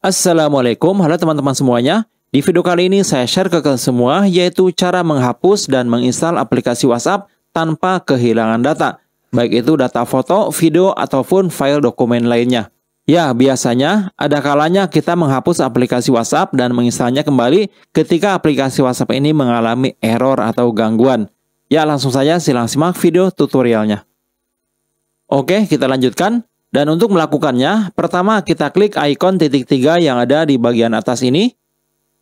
Assalamualaikum, halo teman-teman semuanya. Di video kali ini saya share ke kalian semua yaitu cara menghapus dan menginstal aplikasi WhatsApp tanpa kehilangan data, baik itu data foto, video, ataupun file dokumen lainnya. Ya, biasanya ada kalanya kita menghapus aplikasi WhatsApp dan menginstalnya kembali ketika aplikasi WhatsApp ini mengalami error atau gangguan. Ya, langsung saja silang simak video tutorialnya. Oke, kita lanjutkan. Dan untuk melakukannya, pertama kita klik ikon titik tiga yang ada di bagian atas ini.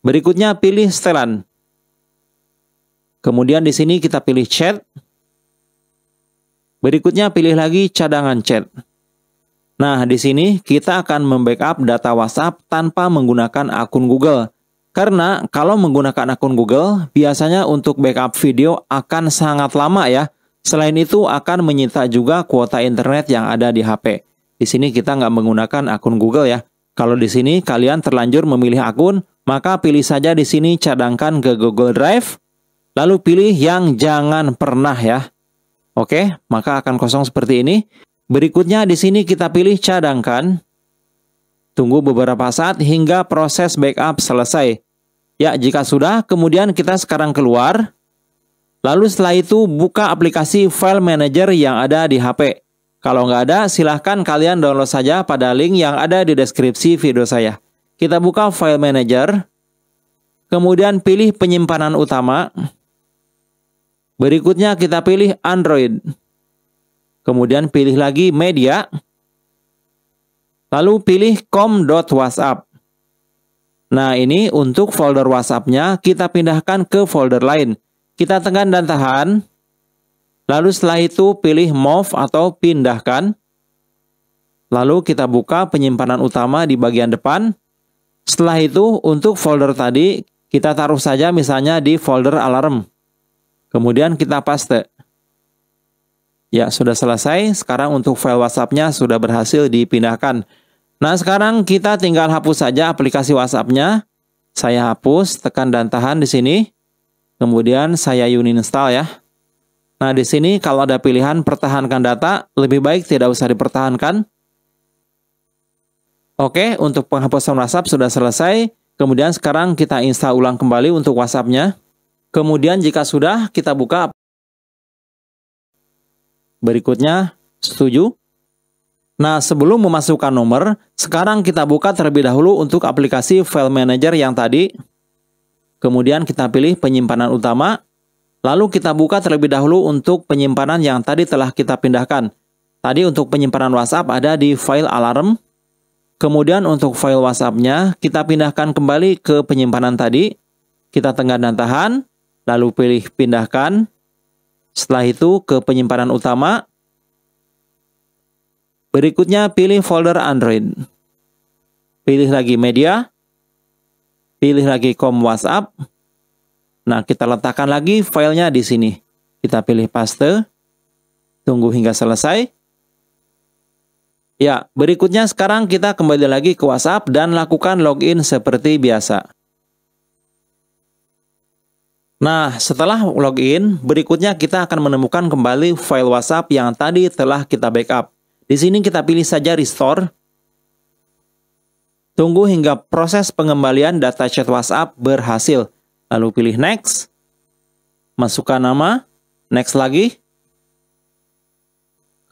Berikutnya pilih setelan. Kemudian di sini kita pilih chat. Berikutnya pilih lagi cadangan chat. Nah, di sini kita akan membackup data WhatsApp tanpa menggunakan akun Google. Karena kalau menggunakan akun Google, biasanya untuk backup video akan sangat lama ya. Selain itu akan menyita juga kuota internet yang ada di HP. Di sini kita nggak menggunakan akun Google ya. Kalau di sini kalian terlanjur memilih akun, maka pilih saja di sini cadangkan ke Google Drive, lalu pilih yang jangan pernah ya. Oke, maka akan kosong seperti ini. Berikutnya di sini kita pilih cadangkan. Tunggu beberapa saat hingga proses backup selesai. Ya, jika sudah, kemudian kita sekarang keluar. Lalu setelah itu buka aplikasi file manager yang ada di HP. Kalau nggak ada, silahkan kalian download saja pada link yang ada di deskripsi video saya. Kita buka file manager, kemudian pilih penyimpanan utama. Berikutnya kita pilih Android. Kemudian pilih lagi media. Lalu pilih com.whatsapp. Nah ini untuk folder WhatsApp-nya kita pindahkan ke folder lain. Kita tekan dan tahan. Lalu setelah itu pilih move atau pindahkan. Lalu kita buka penyimpanan utama di bagian depan. Setelah itu untuk folder tadi kita taruh saja misalnya di folder alarm. Kemudian kita paste. Ya, sudah selesai. Sekarang untuk file WhatsApp-nya sudah berhasil dipindahkan. Nah, sekarang kita tinggal hapus saja aplikasi WhatsApp-nya. Saya hapus, tekan dan tahan di sini. Kemudian saya uninstall ya. Nah, di sini kalau ada pilihan pertahankan data, lebih baik tidak usah dipertahankan. Oke, untuk penghapusan WhatsApp sudah selesai. Kemudian sekarang kita install ulang kembali untuk WhatsApp-nya. Kemudian jika sudah, kita buka. Berikutnya, setuju. Nah, sebelum memasukkan nomor, sekarang kita buka terlebih dahulu untuk aplikasi File Manager yang tadi. Kemudian kita pilih penyimpanan utama Lalu kita buka terlebih dahulu untuk penyimpanan yang tadi telah kita pindahkan. Tadi untuk penyimpanan WhatsApp ada di file alarm. Kemudian untuk file WhatsApp-nya kita pindahkan kembali ke penyimpanan tadi. Kita tengah dan tahan, lalu pilih pindahkan. Setelah itu ke penyimpanan utama. Berikutnya pilih folder Android. Pilih lagi media. Pilih lagi com WhatsApp Nah, kita letakkan lagi filenya di sini. Kita pilih paste. Tunggu hingga selesai. Ya, berikutnya sekarang kita kembali lagi ke WhatsApp dan lakukan login seperti biasa. Nah, setelah login, berikutnya kita akan menemukan kembali file WhatsApp yang tadi telah kita backup. Di sini kita pilih saja restore. Tunggu hingga proses pengembalian data chat WhatsApp berhasil lalu pilih next, masukkan nama, next lagi,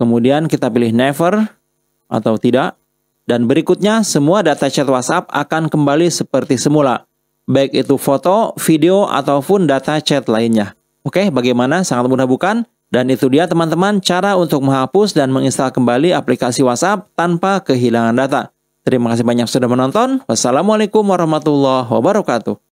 kemudian kita pilih never atau tidak, dan berikutnya semua data chat WhatsApp akan kembali seperti semula, baik itu foto, video, ataupun data chat lainnya. Oke, bagaimana? Sangat mudah bukan? Dan itu dia teman-teman cara untuk menghapus dan menginstal kembali aplikasi WhatsApp tanpa kehilangan data. Terima kasih banyak sudah menonton. Wassalamualaikum warahmatullahi wabarakatuh.